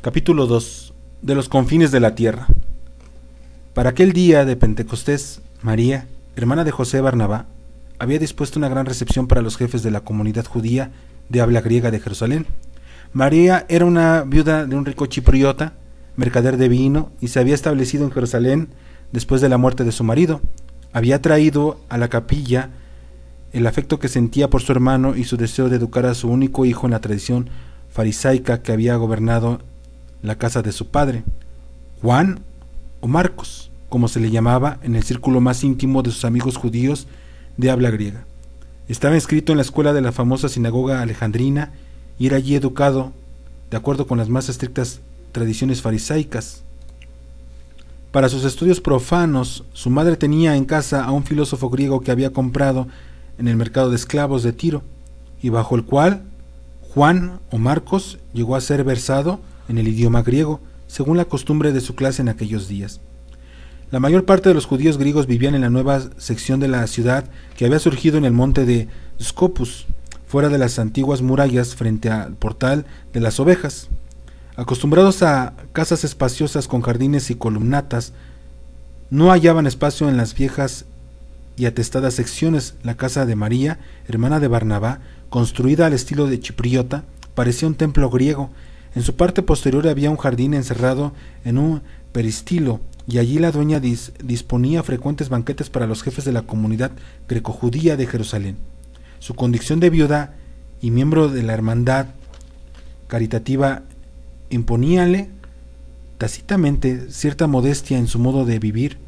Capítulo 2. De los confines de la tierra. Para aquel día de Pentecostés, María, hermana de José Barnabá, había dispuesto una gran recepción para los jefes de la comunidad judía de habla griega de Jerusalén. María era una viuda de un rico chipriota, mercader de vino, y se había establecido en Jerusalén después de la muerte de su marido. Había traído a la capilla el afecto que sentía por su hermano y su deseo de educar a su único hijo en la tradición farisaica que había gobernado la casa de su padre, Juan o Marcos, como se le llamaba en el círculo más íntimo de sus amigos judíos de habla griega. Estaba inscrito en la escuela de la famosa sinagoga alejandrina y era allí educado de acuerdo con las más estrictas tradiciones farisaicas. Para sus estudios profanos, su madre tenía en casa a un filósofo griego que había comprado en el mercado de esclavos de Tiro, y bajo el cual Juan o Marcos llegó a ser versado en el idioma griego, según la costumbre de su clase en aquellos días. La mayor parte de los judíos griegos vivían en la nueva sección de la ciudad que había surgido en el monte de Scopus, fuera de las antiguas murallas frente al portal de las ovejas. Acostumbrados a casas espaciosas con jardines y columnatas, no hallaban espacio en las viejas y atestadas secciones. La casa de María, hermana de Barnabá, construida al estilo de Chipriota, parecía un templo griego en su parte posterior había un jardín encerrado en un peristilo, y allí la dueña disponía frecuentes banquetes para los jefes de la comunidad grecojudía de Jerusalén. Su condición de viuda y miembro de la hermandad caritativa imponíale tácitamente cierta modestia en su modo de vivir,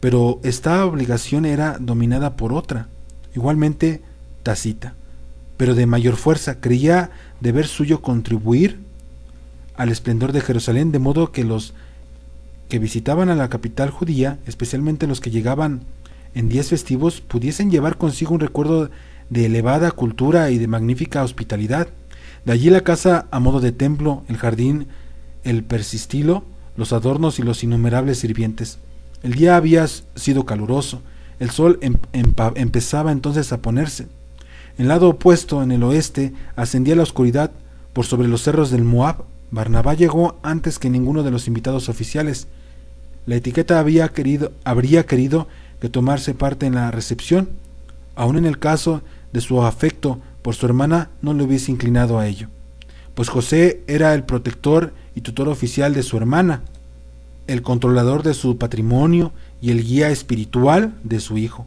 pero esta obligación era dominada por otra, igualmente tácita, pero de mayor fuerza. Creía deber suyo contribuir al esplendor de Jerusalén, de modo que los que visitaban a la capital judía, especialmente los que llegaban en días festivos, pudiesen llevar consigo un recuerdo de elevada cultura y de magnífica hospitalidad. De allí la casa a modo de templo, el jardín, el persistilo, los adornos y los innumerables sirvientes. El día había sido caluroso, el sol empezaba entonces a ponerse. En el lado opuesto, en el oeste, ascendía la oscuridad por sobre los cerros del Moab Barnabá llegó antes que ninguno de los invitados oficiales. La etiqueta había querido, habría querido que tomarse parte en la recepción. Aun en el caso de su afecto por su hermana, no le hubiese inclinado a ello, pues José era el protector y tutor oficial de su hermana, el controlador de su patrimonio y el guía espiritual de su hijo.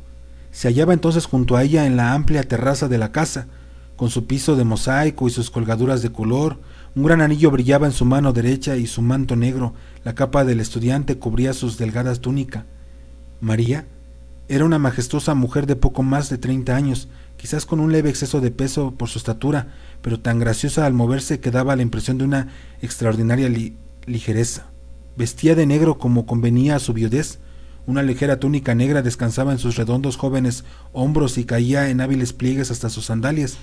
Se hallaba entonces junto a ella en la amplia terraza de la casa, con su piso de mosaico y sus colgaduras de color, un gran anillo brillaba en su mano derecha y su manto negro, la capa del estudiante cubría sus delgadas túnica, María era una majestuosa mujer de poco más de treinta años, quizás con un leve exceso de peso por su estatura, pero tan graciosa al moverse que daba la impresión de una extraordinaria ligereza. Vestía de negro como convenía a su viudez, una ligera túnica negra descansaba en sus redondos jóvenes hombros y caía en hábiles pliegues hasta sus sandalias.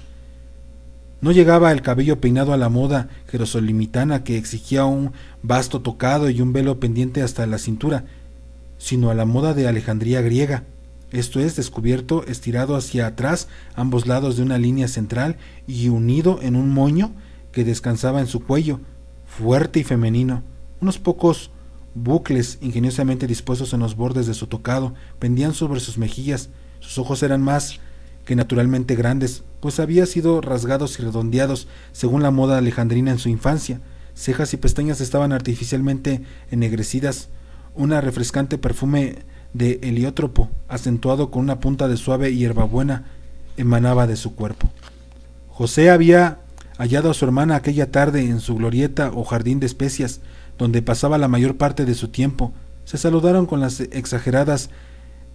No llegaba el cabello peinado a la moda jerosolimitana que exigía un vasto tocado y un velo pendiente hasta la cintura, sino a la moda de Alejandría griega, esto es descubierto, estirado hacia atrás, ambos lados de una línea central y unido en un moño que descansaba en su cuello, fuerte y femenino. Unos pocos bucles ingeniosamente dispuestos en los bordes de su tocado pendían sobre sus mejillas, sus ojos eran más que naturalmente grandes, pues había sido rasgados y redondeados según la moda alejandrina en su infancia. Cejas y pestañas estaban artificialmente ennegrecidas. un refrescante perfume de heliótropo, acentuado con una punta de suave hierbabuena, emanaba de su cuerpo. José había hallado a su hermana aquella tarde en su glorieta o jardín de especias, donde pasaba la mayor parte de su tiempo. Se saludaron con las exageradas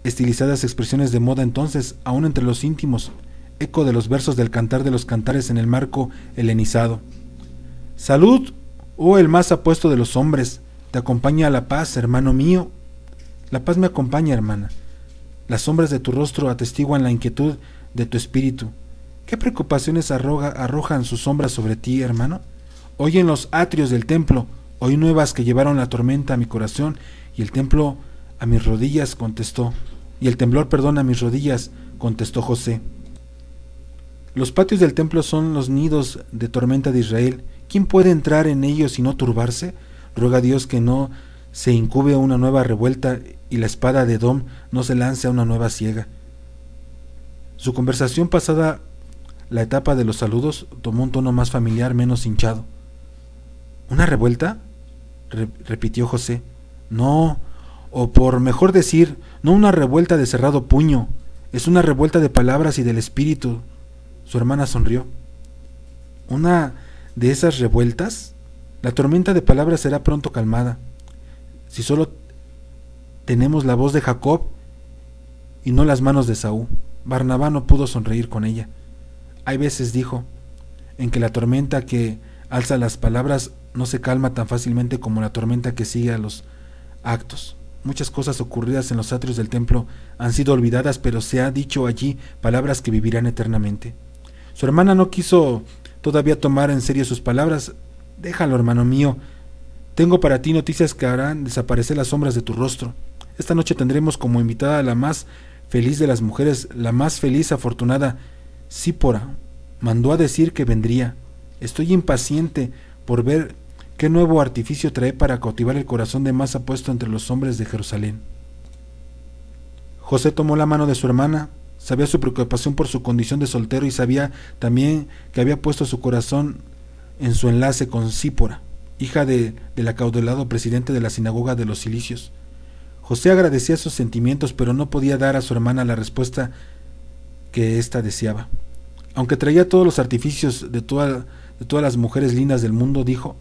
Estilizadas expresiones de moda entonces, aún entre los íntimos, eco de los versos del cantar de los cantares en el marco helenizado. Salud, oh el más apuesto de los hombres, te acompaña a la paz, hermano mío. La paz me acompaña, hermana. Las sombras de tu rostro atestiguan la inquietud de tu espíritu. ¿Qué preocupaciones arrojan sus sombras sobre ti, hermano? Hoy en los atrios del templo, hoy nuevas que llevaron la tormenta a mi corazón, y el templo a mis rodillas contestó, y el temblor perdona mis rodillas, contestó José. Los patios del templo son los nidos de tormenta de Israel. ¿Quién puede entrar en ellos y no turbarse? Ruega a Dios que no se incube una nueva revuelta y la espada de Dom no se lance a una nueva ciega. Su conversación pasada la etapa de los saludos tomó un tono más familiar, menos hinchado. ¿Una revuelta? repitió José. No, o por mejor decir, no una revuelta de cerrado puño, es una revuelta de palabras y del espíritu. Su hermana sonrió. Una de esas revueltas, la tormenta de palabras será pronto calmada. Si solo tenemos la voz de Jacob y no las manos de Saúl. Barnabá no pudo sonreír con ella. Hay veces, dijo, en que la tormenta que alza las palabras no se calma tan fácilmente como la tormenta que sigue a los actos. Muchas cosas ocurridas en los atrios del templo han sido olvidadas, pero se ha dicho allí palabras que vivirán eternamente. Su hermana no quiso todavía tomar en serio sus palabras. Déjalo, hermano mío. Tengo para ti noticias que harán desaparecer las sombras de tu rostro. Esta noche tendremos como invitada a la más feliz de las mujeres, la más feliz afortunada, Sípora. Mandó a decir que vendría. Estoy impaciente por ver ¿Qué nuevo artificio trae para cautivar el corazón de más apuesto entre los hombres de Jerusalén? José tomó la mano de su hermana, sabía su preocupación por su condición de soltero y sabía también que había puesto su corazón en su enlace con Sípora, hija de, del acaudalado presidente de la sinagoga de los Cilicios. José agradecía sus sentimientos, pero no podía dar a su hermana la respuesta que ésta deseaba. Aunque traía todos los artificios de, de todas las mujeres lindas del mundo, dijo,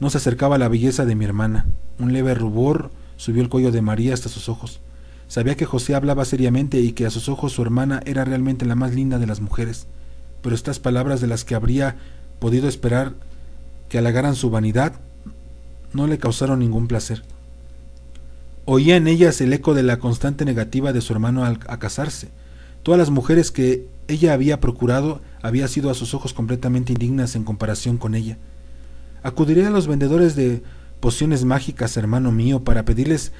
no se acercaba la belleza de mi hermana. Un leve rubor subió el cuello de María hasta sus ojos. Sabía que José hablaba seriamente y que a sus ojos su hermana era realmente la más linda de las mujeres, pero estas palabras de las que habría podido esperar que halagaran su vanidad no le causaron ningún placer. Oía en ellas el eco de la constante negativa de su hermano al, a casarse. Todas las mujeres que ella había procurado había sido a sus ojos completamente indignas en comparación con ella. Acudiré a los vendedores de pociones mágicas, hermano mío, para pedirles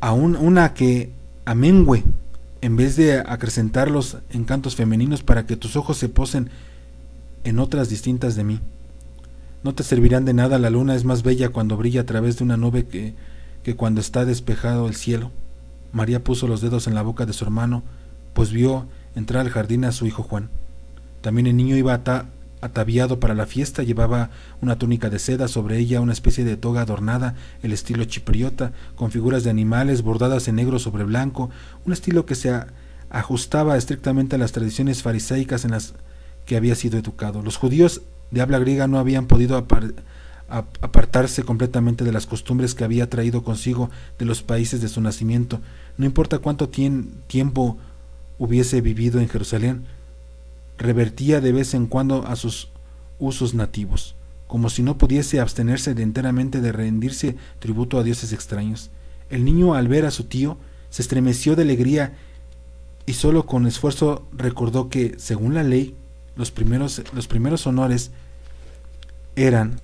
a una que amengüe, en vez de acrecentar los encantos femeninos para que tus ojos se posen en otras distintas de mí. No te servirán de nada, la luna es más bella cuando brilla a través de una nube que, que cuando está despejado el cielo. María puso los dedos en la boca de su hermano, pues vio entrar al jardín a su hijo Juan. También el niño iba Ataviado para la fiesta, llevaba una túnica de seda, sobre ella una especie de toga adornada, el estilo chipriota, con figuras de animales bordadas en negro sobre blanco, un estilo que se ajustaba estrictamente a las tradiciones farisaicas en las que había sido educado. Los judíos de habla griega no habían podido apartarse completamente de las costumbres que había traído consigo de los países de su nacimiento. No importa cuánto tiempo hubiese vivido en Jerusalén, revertía de vez en cuando a sus usos nativos, como si no pudiese abstenerse de enteramente de rendirse tributo a dioses extraños. El niño al ver a su tío se estremeció de alegría y solo con esfuerzo recordó que, según la ley, los primeros, los primeros honores eran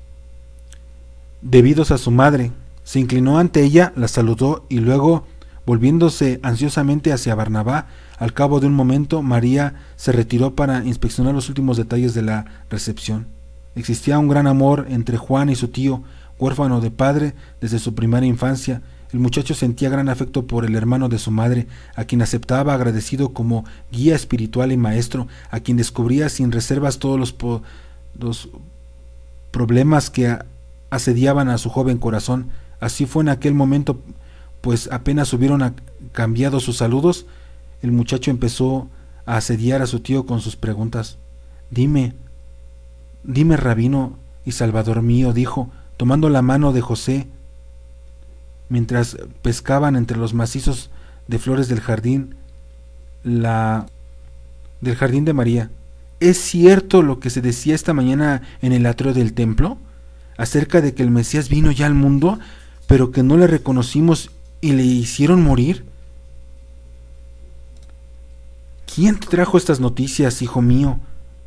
debidos a su madre. Se inclinó ante ella, la saludó y luego, volviéndose ansiosamente hacia Barnabá, al cabo de un momento, María se retiró para inspeccionar los últimos detalles de la recepción. Existía un gran amor entre Juan y su tío, huérfano de padre desde su primera infancia. El muchacho sentía gran afecto por el hermano de su madre, a quien aceptaba agradecido como guía espiritual y maestro, a quien descubría sin reservas todos los, problemas que asediaban a su joven corazón. Así fue en aquel momento, pues apenas hubieron cambiado sus saludos, el muchacho empezó a asediar a su tío con sus preguntas. Dime, dime, rabino y salvador mío, dijo, tomando la mano de José, mientras pescaban entre los macizos de flores del jardín, la del jardín de María. ¿Es cierto lo que se decía esta mañana en el atrio del templo? acerca de que el Mesías vino ya al mundo, pero que no le reconocimos y le hicieron morir? ¿Quién te trajo estas noticias, hijo mío?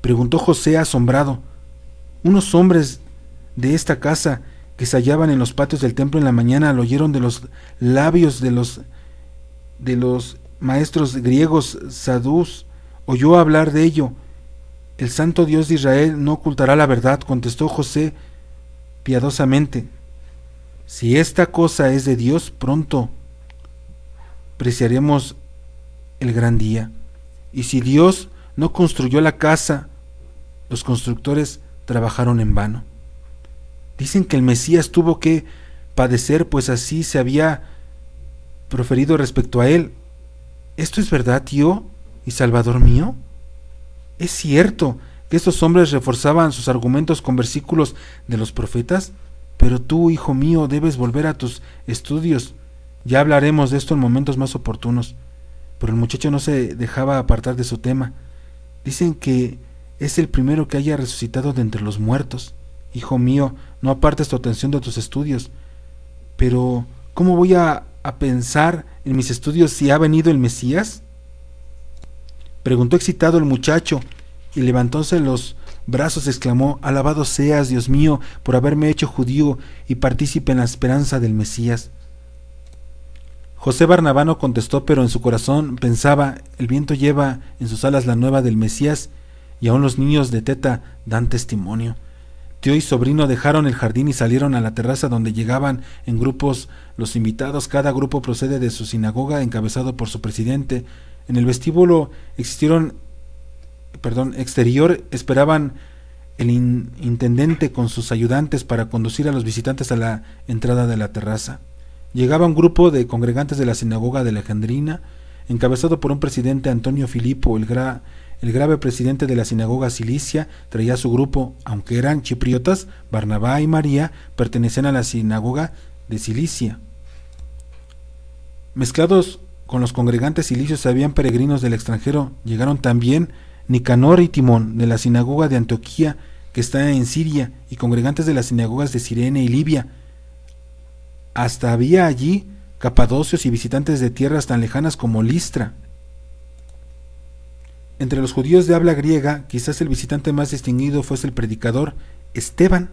preguntó José asombrado. Unos hombres de esta casa que se hallaban en los patios del templo en la mañana lo oyeron de los labios de los de los maestros griegos sadús oyó hablar de ello el santo Dios de Israel no ocultará la verdad contestó José piadosamente si esta cosa es de Dios pronto preciaremos el gran día y si Dios no construyó la casa, los constructores trabajaron en vano. Dicen que el Mesías tuvo que padecer, pues así se había proferido respecto a él. ¿Esto es verdad, tío y Salvador mío? ¿Es cierto que estos hombres reforzaban sus argumentos con versículos de los profetas? Pero tú, hijo mío, debes volver a tus estudios. Ya hablaremos de esto en momentos más oportunos pero el muchacho no se dejaba apartar de su tema. Dicen que es el primero que haya resucitado de entre los muertos. Hijo mío, no apartes tu atención de tus estudios. Pero, ¿cómo voy a, pensar en mis estudios si ha venido el Mesías? Preguntó excitado el muchacho, y levantóse los brazos exclamó, Alabado seas, Dios mío, por haberme hecho judío y partícipe en la esperanza del Mesías. José Barnabano contestó, pero en su corazón pensaba, el viento lleva en sus alas la nueva del Mesías, y aún los niños de Teta dan testimonio. Tío y sobrino dejaron el jardín y salieron a la terraza donde llegaban en grupos los invitados. Cada grupo procede de su sinagoga, encabezado por su presidente. En el vestíbulo existieron, perdón, exterior esperaban el intendente con sus ayudantes para conducir a los visitantes a la entrada de la terraza llegaba un grupo de congregantes de la sinagoga de Alejandrina, encabezado por un presidente Antonio Filipo, el, grave presidente de la sinagoga Cilicia, traía su grupo, aunque eran chipriotas, Barnabá y María pertenecían a la sinagoga de Cilicia. Mezclados con los congregantes cilicios habían peregrinos del extranjero, llegaron también Nicanor y Timón de la sinagoga de Antioquía, que está en Siria, y congregantes de las sinagogas de Cirene y Libia, hasta había allí capadocios y visitantes de tierras tan lejanas como Listra. Entre los judíos de habla griega, quizás el visitante más distinguido fuese el predicador Esteban,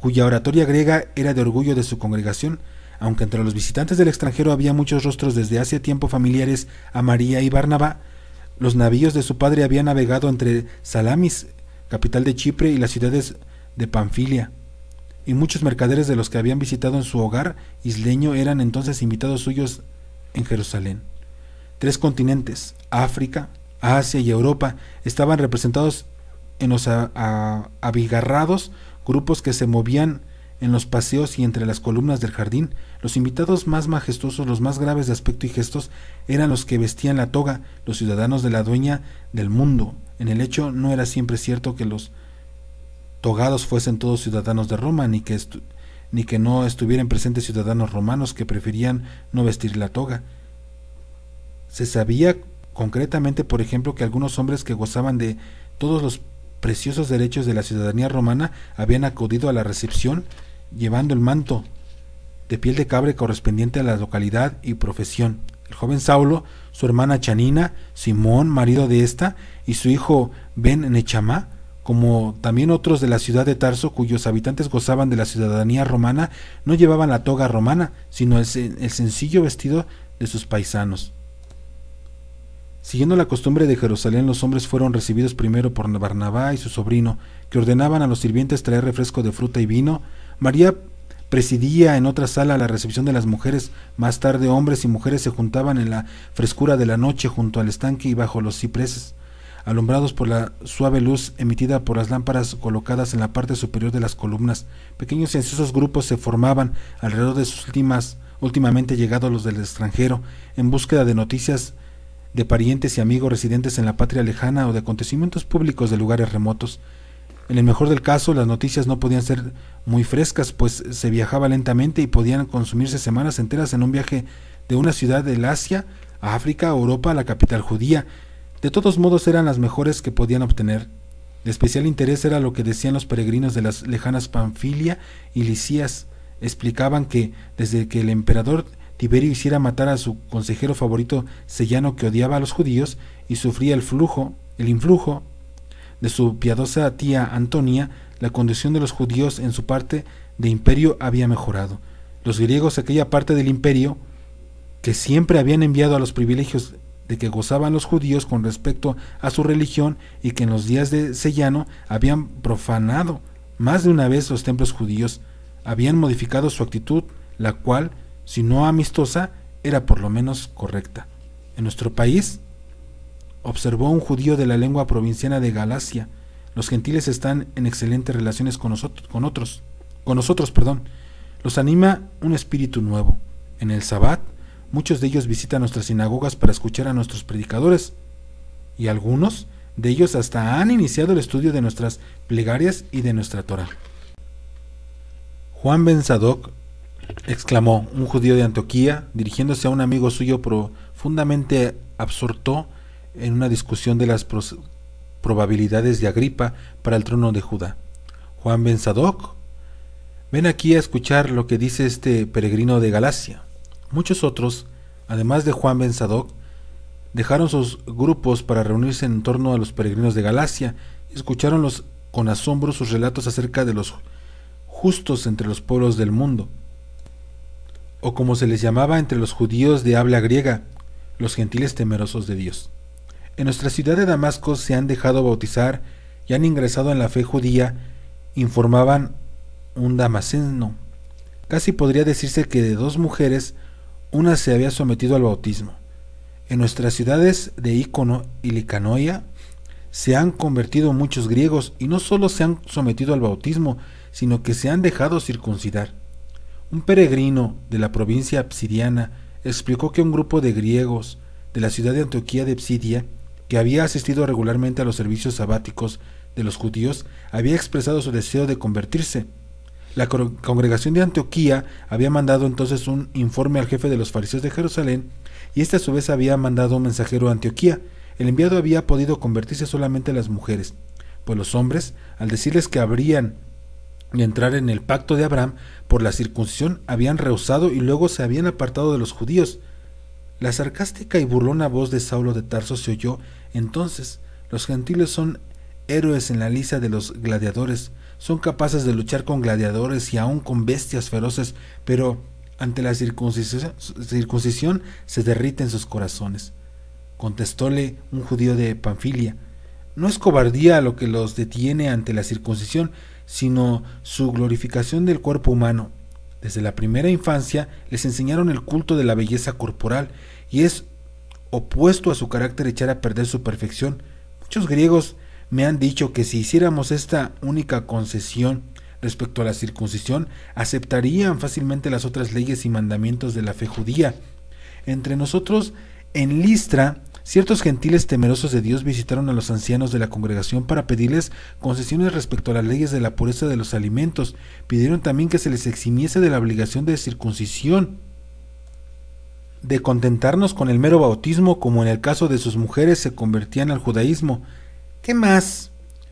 cuya oratoria griega era de orgullo de su congregación, aunque entre los visitantes del extranjero había muchos rostros desde hace tiempo familiares a María y Barnabá, los navíos de su padre habían navegado entre Salamis, capital de Chipre, y las ciudades de Panfilia, y muchos mercaderes de los que habían visitado en su hogar isleño eran entonces invitados suyos en Jerusalén. Tres continentes, África, Asia y Europa, estaban representados en los abigarrados grupos que se movían en los paseos y entre las columnas del jardín, los invitados más majestuosos, los más graves de aspecto y gestos, eran los que vestían la toga, los ciudadanos de la dueña del mundo. En el hecho no era siempre cierto que los togados fuesen todos ciudadanos de Roma, ni que, ni que no estuvieran presentes ciudadanos romanos que preferían no vestir la toga. Se sabía concretamente, por ejemplo, que algunos hombres que gozaban de todos los preciosos derechos de la ciudadanía romana habían acudido a la recepción llevando el manto de piel de cabre correspondiente a la localidad y profesión. El joven Saulo, su hermana Chanina, Simón, marido de esta, y su hijo Ben Nechamá, como también otros de la ciudad de Tarso cuyos habitantes gozaban de la ciudadanía romana, no llevaban la toga romana, sino el, sencillo vestido de sus paisanos. Siguiendo la costumbre de Jerusalén, los hombres fueron recibidos primero por Barnabá y su sobrino, que ordenaban a los sirvientes traer refresco de fruta y vino. María presidía en otra sala la recepción de las mujeres. Más tarde hombres y mujeres se juntaban en la frescura de la noche junto al estanque y bajo los cipreses alumbrados por la suave luz emitida por las lámparas colocadas en la parte superior de las columnas. Pequeños y ansiosos grupos se formaban alrededor de sus últimas, últimamente llegados los del extranjero, en búsqueda de noticias de parientes y amigos residentes en la patria lejana o de acontecimientos públicos de lugares remotos. En el mejor del caso, las noticias no podían ser muy frescas, pues se viajaba lentamente y podían consumirse semanas enteras en un viaje de una ciudad del Asia a África, Europa, a la capital judía, de todos modos eran las mejores que podían obtener. De especial interés era lo que decían los peregrinos de las lejanas Pamfilia y Lisías. Explicaban que, desde que el emperador Tiberio hiciera matar a su consejero favorito Sellano que odiaba a los judíos y sufría el flujo, el influjo de su piadosa tía Antonia, la condición de los judíos en su parte de imperio había mejorado. Los griegos, aquella parte del imperio que siempre habían enviado a los privilegios de que gozaban los judíos con respecto a su religión y que en los días de Sellano habían profanado más de una vez los templos judíos, habían modificado su actitud, la cual, si no amistosa, era por lo menos correcta. En nuestro país, observó un judío de la lengua provinciana de Galacia, los gentiles están en excelentes relaciones con nosotros, con otros, con nosotros, perdón. Los anima un espíritu nuevo. En el Sabbat Muchos de ellos visitan nuestras sinagogas para escuchar a nuestros predicadores y algunos de ellos hasta han iniciado el estudio de nuestras plegarias y de nuestra Torah. Juan Ben Sadoc exclamó, un judío de Antioquía, dirigiéndose a un amigo suyo profundamente absorto en una discusión de las probabilidades de Agripa para el trono de Judá. Juan Ben Sadoc, ven aquí a escuchar lo que dice este peregrino de Galacia. Muchos otros, además de Juan Ben Sadoc, dejaron sus grupos para reunirse en torno a los peregrinos de Galacia y escucharon con asombro sus relatos acerca de los justos entre los pueblos del mundo, o como se les llamaba entre los judíos de habla griega, los gentiles temerosos de Dios. En nuestra ciudad de Damasco se han dejado bautizar y han ingresado en la fe judía, informaban un damaseno, Casi podría decirse que de dos mujeres una se había sometido al bautismo. En nuestras ciudades de Ícono y Licanoia se han convertido muchos griegos y no solo se han sometido al bautismo, sino que se han dejado circuncidar. Un peregrino de la provincia absidiana explicó que un grupo de griegos de la ciudad de Antioquía de Psidia, que había asistido regularmente a los servicios sabáticos de los judíos, había expresado su deseo de convertirse, la congregación de Antioquía había mandado entonces un informe al jefe de los fariseos de Jerusalén, y éste a su vez había mandado un mensajero a Antioquía. El enviado había podido convertirse solamente a las mujeres, pues los hombres, al decirles que habrían de entrar en el pacto de Abraham por la circuncisión, habían rehusado y luego se habían apartado de los judíos. La sarcástica y burlona voz de Saulo de Tarso se oyó entonces. Los gentiles son héroes en la lista de los gladiadores, son capaces de luchar con gladiadores y aún con bestias feroces, pero ante la circuncisión, se derriten sus corazones. Contestóle un judío de Panfilia, no es cobardía lo que los detiene ante la circuncisión, sino su glorificación del cuerpo humano. Desde la primera infancia les enseñaron el culto de la belleza corporal y es opuesto a su carácter echar a perder su perfección. Muchos griegos me han dicho que si hiciéramos esta única concesión respecto a la circuncisión, aceptarían fácilmente las otras leyes y mandamientos de la fe judía. Entre nosotros, en Listra, ciertos gentiles temerosos de Dios visitaron a los ancianos de la congregación para pedirles concesiones respecto a las leyes de la pureza de los alimentos. Pidieron también que se les eximiese de la obligación de circuncisión de contentarnos con el mero bautismo como en el caso de sus mujeres se convertían al judaísmo, ¿Qué más?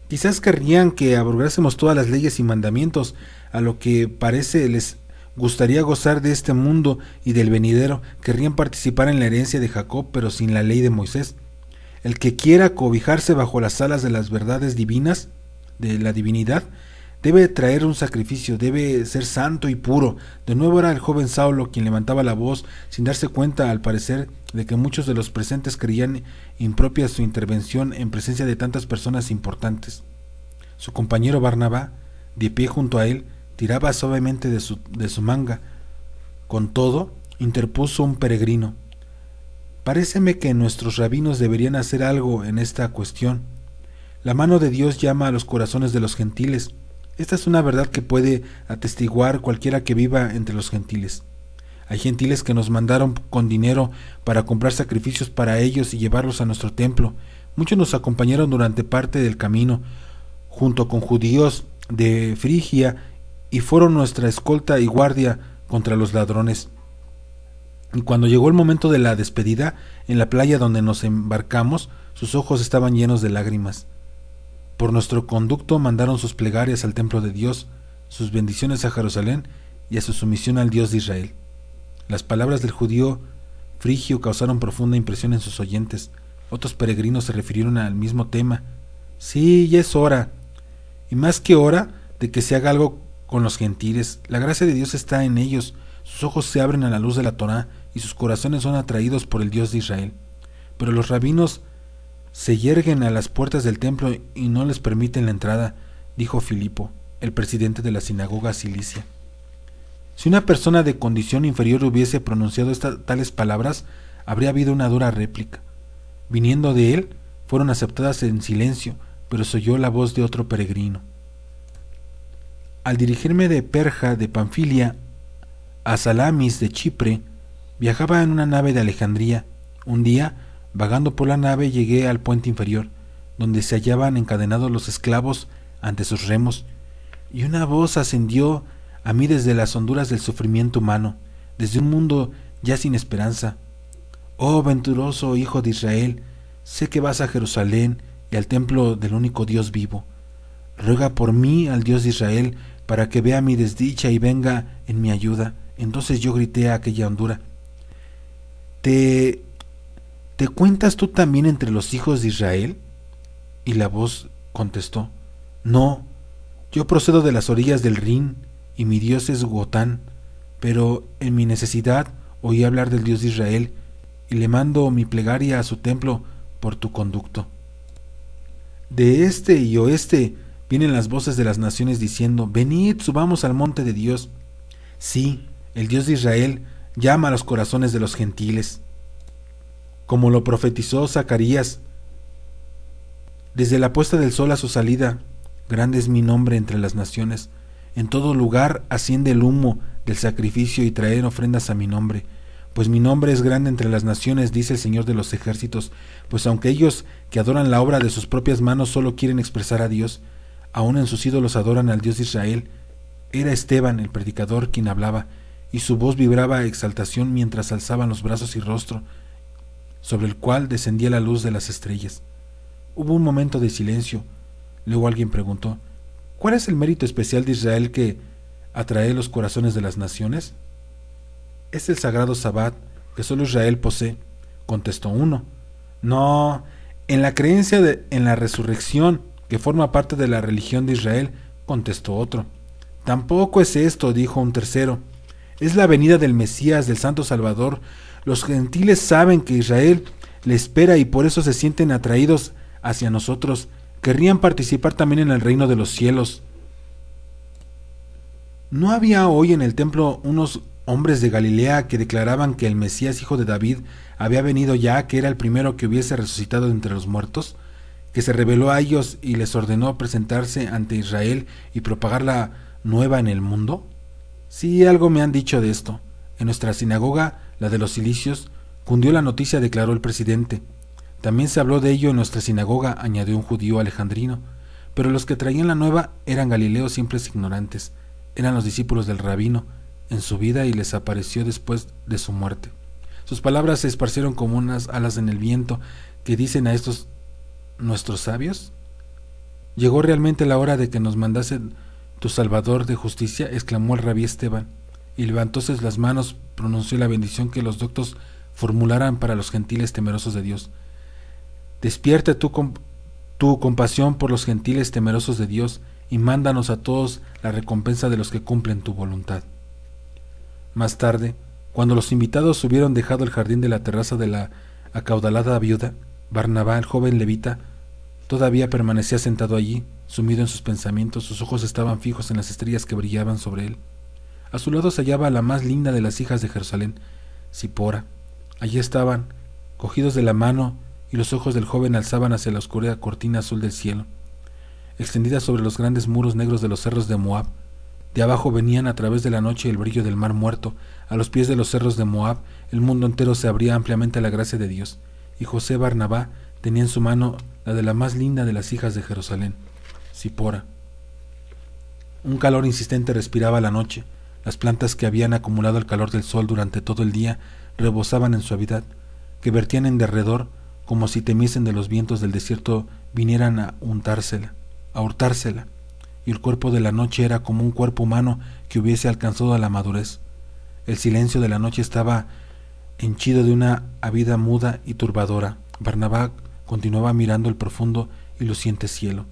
Quizás querrían que abrogásemos todas las leyes y mandamientos, a lo que parece les gustaría gozar de este mundo y del venidero, querrían participar en la herencia de Jacob, pero sin la ley de Moisés. El que quiera cobijarse bajo las alas de las verdades divinas, de la divinidad, debe traer un sacrificio, debe ser santo y puro. De nuevo era el joven Saulo quien levantaba la voz, sin darse cuenta, al parecer, de que muchos de los presentes creían impropia su intervención en presencia de tantas personas importantes. Su compañero Barnabá, de pie junto a él, tiraba suavemente de su, manga. Con todo, interpuso un peregrino. Paréceme que nuestros rabinos deberían hacer algo en esta cuestión. La mano de Dios llama a los corazones de los gentiles esta es una verdad que puede atestiguar cualquiera que viva entre los gentiles. Hay gentiles que nos mandaron con dinero para comprar sacrificios para ellos y llevarlos a nuestro templo. Muchos nos acompañaron durante parte del camino, junto con judíos de Frigia, y fueron nuestra escolta y guardia contra los ladrones. Y cuando llegó el momento de la despedida, en la playa donde nos embarcamos, sus ojos estaban llenos de lágrimas. Por nuestro conducto mandaron sus plegarias al templo de Dios, sus bendiciones a Jerusalén y a su sumisión al Dios de Israel. Las palabras del judío frigio causaron profunda impresión en sus oyentes. Otros peregrinos se refirieron al mismo tema. Sí, ya es hora. Y más que hora de que se haga algo con los gentiles. La gracia de Dios está en ellos. Sus ojos se abren a la luz de la Torá y sus corazones son atraídos por el Dios de Israel. Pero los rabinos se yerguen a las puertas del templo y no les permiten la entrada, dijo Filipo, el presidente de la sinagoga Cilicia. Si una persona de condición inferior hubiese pronunciado estas, tales palabras, habría habido una dura réplica. Viniendo de él, fueron aceptadas en silencio, pero se oyó la voz de otro peregrino. Al dirigirme de Perja de Pamfilia a Salamis de Chipre, viajaba en una nave de Alejandría. Un día Vagando por la nave llegué al puente inferior, donde se hallaban encadenados los esclavos ante sus remos, y una voz ascendió a mí desde las honduras del sufrimiento humano, desde un mundo ya sin esperanza. Oh venturoso hijo de Israel, sé que vas a Jerusalén y al templo del único Dios vivo. Ruega por mí al Dios de Israel para que vea mi desdicha y venga en mi ayuda. Entonces yo grité a aquella hondura, te ¿te cuentas tú también entre los hijos de Israel? Y la voz contestó, No, yo procedo de las orillas del Rin, y mi dios es Gotán, pero en mi necesidad oí hablar del Dios de Israel, y le mando mi plegaria a su templo por tu conducto. De este y oeste vienen las voces de las naciones diciendo, Venid, subamos al monte de Dios. Sí, el Dios de Israel llama a los corazones de los gentiles como lo profetizó Zacarías. Desde la puesta del sol a su salida, grande es mi nombre entre las naciones. En todo lugar asciende el humo del sacrificio y traer ofrendas a mi nombre. Pues mi nombre es grande entre las naciones, dice el Señor de los ejércitos, pues aunque ellos que adoran la obra de sus propias manos solo quieren expresar a Dios, aun en sus ídolos adoran al Dios de Israel. Era Esteban el predicador quien hablaba, y su voz vibraba a exaltación mientras alzaban los brazos y rostro sobre el cual descendía la luz de las estrellas. Hubo un momento de silencio. Luego alguien preguntó, ¿Cuál es el mérito especial de Israel que atrae los corazones de las naciones? Es el sagrado sabbat que solo Israel posee, contestó uno. No, en la creencia de, en la resurrección que forma parte de la religión de Israel, contestó otro. Tampoco es esto, dijo un tercero es la venida del Mesías, del Santo Salvador. Los gentiles saben que Israel le espera y por eso se sienten atraídos hacia nosotros. Querrían participar también en el reino de los cielos. ¿No había hoy en el templo unos hombres de Galilea que declaraban que el Mesías hijo de David había venido ya, que era el primero que hubiese resucitado entre los muertos? que se reveló a ellos y les ordenó presentarse ante Israel y propagar la nueva en el mundo? Sí, algo me han dicho de esto. En nuestra sinagoga, la de los cilicios, cundió la noticia, declaró el presidente. También se habló de ello en nuestra sinagoga, añadió un judío alejandrino. Pero los que traían la nueva eran galileos simples ignorantes, eran los discípulos del rabino en su vida y les apareció después de su muerte. Sus palabras se esparcieron como unas alas en el viento que dicen a estos nuestros sabios. Llegó realmente la hora de que nos mandasen tu Salvador de justicia, exclamó el rabí Esteban, y levantóse las manos, pronunció la bendición que los doctos formularan para los gentiles temerosos de Dios. Despierta tu, tu compasión por los gentiles temerosos de Dios, y mándanos a todos la recompensa de los que cumplen tu voluntad. Más tarde, cuando los invitados hubieron dejado el jardín de la terraza de la acaudalada viuda, Barnabá, el joven levita, Todavía permanecía sentado allí, sumido en sus pensamientos, sus ojos estaban fijos en las estrellas que brillaban sobre él. A su lado se hallaba la más linda de las hijas de Jerusalén, Sipora. Allí estaban, cogidos de la mano, y los ojos del joven alzaban hacia la oscura cortina azul del cielo, extendida sobre los grandes muros negros de los cerros de Moab. De abajo venían a través de la noche el brillo del mar muerto. A los pies de los cerros de Moab, el mundo entero se abría ampliamente a la gracia de Dios, y José Barnabá tenía en su mano la de la más linda de las hijas de Jerusalén, Sipora. Un calor insistente respiraba la noche. Las plantas que habían acumulado el calor del sol durante todo el día rebosaban en suavidad, que vertían en derredor como si temiesen de los vientos del desierto vinieran a untársela, a hurtársela, y el cuerpo de la noche era como un cuerpo humano que hubiese alcanzado a la madurez. El silencio de la noche estaba henchido de una vida muda y turbadora. Barnabá continuaba mirando el profundo y luciente cielo,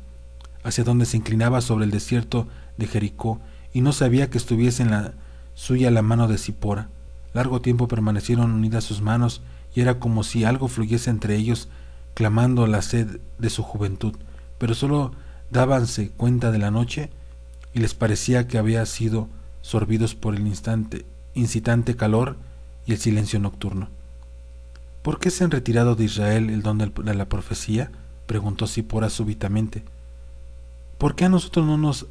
hacia donde se inclinaba sobre el desierto de Jericó, y no sabía que estuviese en la suya la mano de Zipora. Largo tiempo permanecieron unidas sus manos, y era como si algo fluyese entre ellos, clamando la sed de su juventud, pero sólo dábanse cuenta de la noche y les parecía que había sido sorbidos por el instante, incitante calor y el silencio nocturno. ¿Por qué se han retirado de Israel el don de la profecía? preguntó Sipora súbitamente. ¿Por qué a nosotros no nos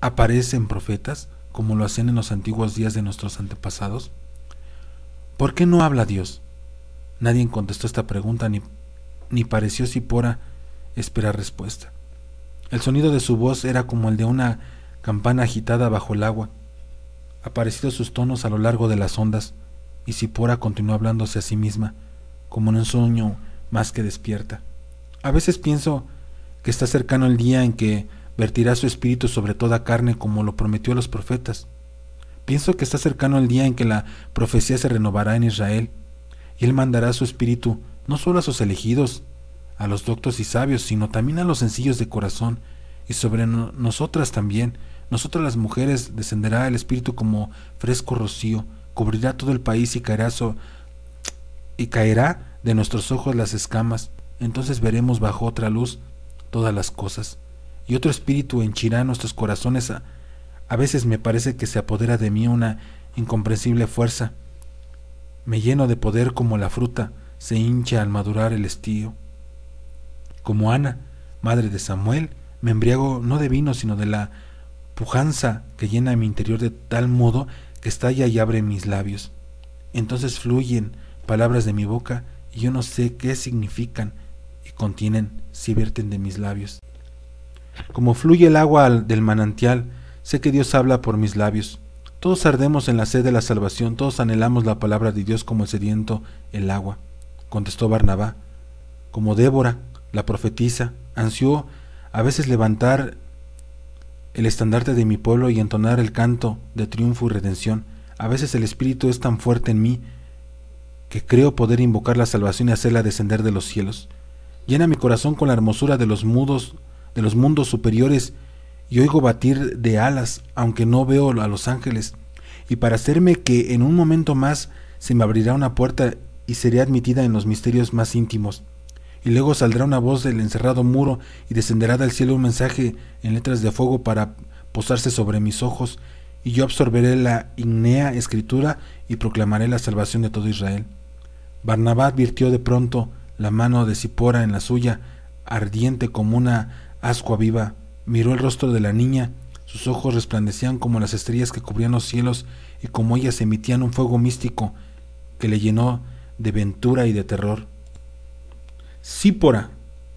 aparecen profetas como lo hacían en los antiguos días de nuestros antepasados? ¿Por qué no habla Dios? Nadie contestó esta pregunta ni, pareció Sipora esperar respuesta. El sonido de su voz era como el de una campana agitada bajo el agua, aparecidos sus tonos a lo largo de las ondas, y Sipora continuó hablándose a sí misma, como en un sueño más que despierta. A veces pienso que está cercano el día en que vertirá su espíritu sobre toda carne como lo prometió a los profetas. Pienso que está cercano el día en que la profecía se renovará en Israel, y él mandará su espíritu no solo a sus elegidos, a los doctos y sabios, sino también a los sencillos de corazón, y sobre nosotras también, nosotras las mujeres descenderá el espíritu como fresco rocío, cubrirá todo el país y caerá, y caerá de nuestros ojos las escamas. Entonces veremos bajo otra luz todas las cosas. Y otro espíritu henchirá nuestros corazones. A, a veces me parece que se apodera de mí una incomprensible fuerza. Me lleno de poder como la fruta se hincha al madurar el estío. Como Ana, madre de Samuel, me embriago no de vino, sino de la pujanza que llena mi interior de tal modo que estalla y abre mis labios. Entonces fluyen palabras de mi boca y yo no sé qué significan y contienen si vierten de mis labios. Como fluye el agua del manantial, sé que Dios habla por mis labios. Todos ardemos en la sed de la salvación, todos anhelamos la palabra de Dios como el sediento el agua, contestó Barnabá. Como Débora, la profetisa, ansió a veces levantar el estandarte de mi pueblo y entonar el canto de triunfo y redención. A veces el espíritu es tan fuerte en mí que creo poder invocar la salvación y hacerla descender de los cielos. Llena mi corazón con la hermosura de los mudos, de los mundos superiores, y oigo batir de alas, aunque no veo a los ángeles, y para hacerme que en un momento más se me abrirá una puerta y seré admitida en los misterios más íntimos y luego saldrá una voz del encerrado muro y descenderá del cielo un mensaje en letras de fuego para posarse sobre mis ojos, y yo absorberé la ignea escritura y proclamaré la salvación de todo Israel. Barnabá advirtió de pronto la mano de Sipora en la suya, ardiente como una ascua viva, miró el rostro de la niña, sus ojos resplandecían como las estrellas que cubrían los cielos y como ellas emitían un fuego místico que le llenó de ventura y de terror. Sípora,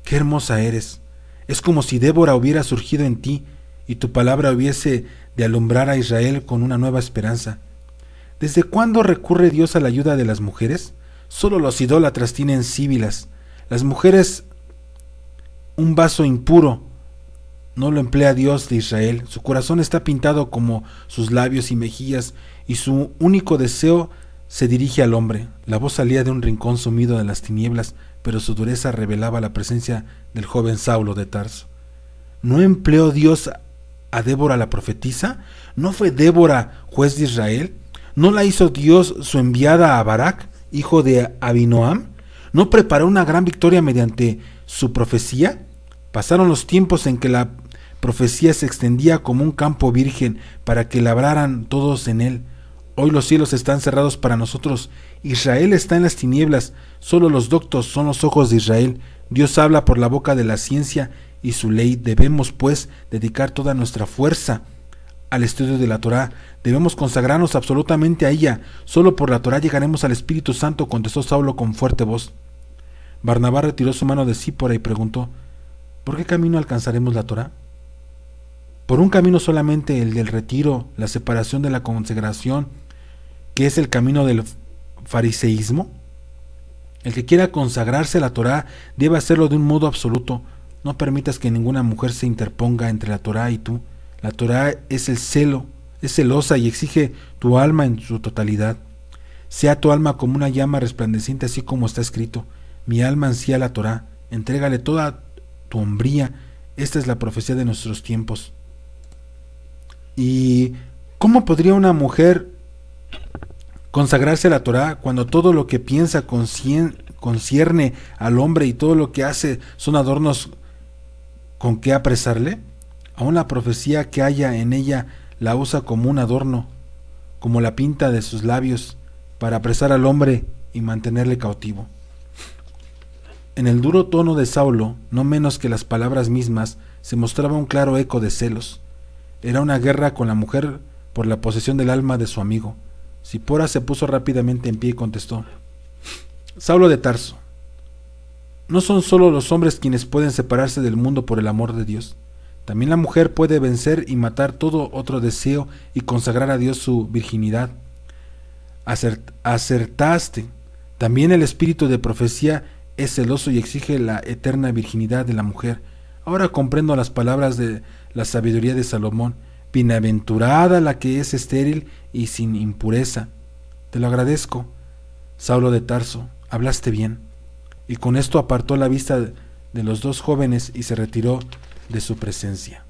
qué hermosa eres. Es como si Débora hubiera surgido en ti y tu palabra hubiese de alumbrar a Israel con una nueva esperanza. ¿Desde cuándo recurre Dios a la ayuda de las mujeres? Solo los idólatras tienen síbilas. Las mujeres, un vaso impuro, no lo emplea Dios de Israel. Su corazón está pintado como sus labios y mejillas, y su único deseo se dirige al hombre. La voz salía de un rincón sumido de las tinieblas, pero su dureza revelaba la presencia del joven Saulo de Tarso. ¿No empleó Dios a Débora la profetisa? ¿No fue Débora juez de Israel? ¿No la hizo Dios su enviada a Barak, hijo de Abinoam? ¿No preparó una gran victoria mediante su profecía? Pasaron los tiempos en que la profecía se extendía como un campo virgen para que labraran todos en él. Hoy los cielos están cerrados para nosotros, Israel está en las tinieblas, solo los doctos son los ojos de Israel, Dios habla por la boca de la ciencia y su ley, debemos pues dedicar toda nuestra fuerza al estudio de la Torá, debemos consagrarnos absolutamente a ella, solo por la Torá llegaremos al Espíritu Santo, contestó Saulo con fuerte voz. Barnabá retiró su mano de Sípora y preguntó, ¿por qué camino alcanzaremos la Torá? Por un camino solamente, el del retiro, la separación de la consagración, que es el camino del fariseísmo? El que quiera consagrarse a la Torá debe hacerlo de un modo absoluto. No permitas que ninguna mujer se interponga entre la Torá y tú. La Torá es el celo, es celosa y exige tu alma en su totalidad. Sea tu alma como una llama resplandeciente, así como está escrito. Mi alma ansía la Torá. Entrégale toda tu hombría. Esta es la profecía de nuestros tiempos. ¿Y cómo podría una mujer Consagrarse a la Torah cuando todo lo que piensa concierne al hombre y todo lo que hace son adornos con que apresarle. Aún la profecía que haya en ella la usa como un adorno, como la pinta de sus labios, para apresar al hombre y mantenerle cautivo. En el duro tono de Saulo, no menos que las palabras mismas, se mostraba un claro eco de celos. Era una guerra con la mujer por la posesión del alma de su amigo. Sipora se puso rápidamente en pie y contestó, Saulo de Tarso, no son solo los hombres quienes pueden separarse del mundo por el amor de Dios, también la mujer puede vencer y matar todo otro deseo y consagrar a Dios su virginidad. acertaste, también el espíritu de profecía es celoso y exige la eterna virginidad de la mujer. Ahora comprendo las palabras de la sabiduría de Salomón, Bienaventurada la que es estéril y sin impureza. Te lo agradezco, Saulo de Tarso, hablaste bien. Y con esto apartó la vista de los dos jóvenes y se retiró de su presencia.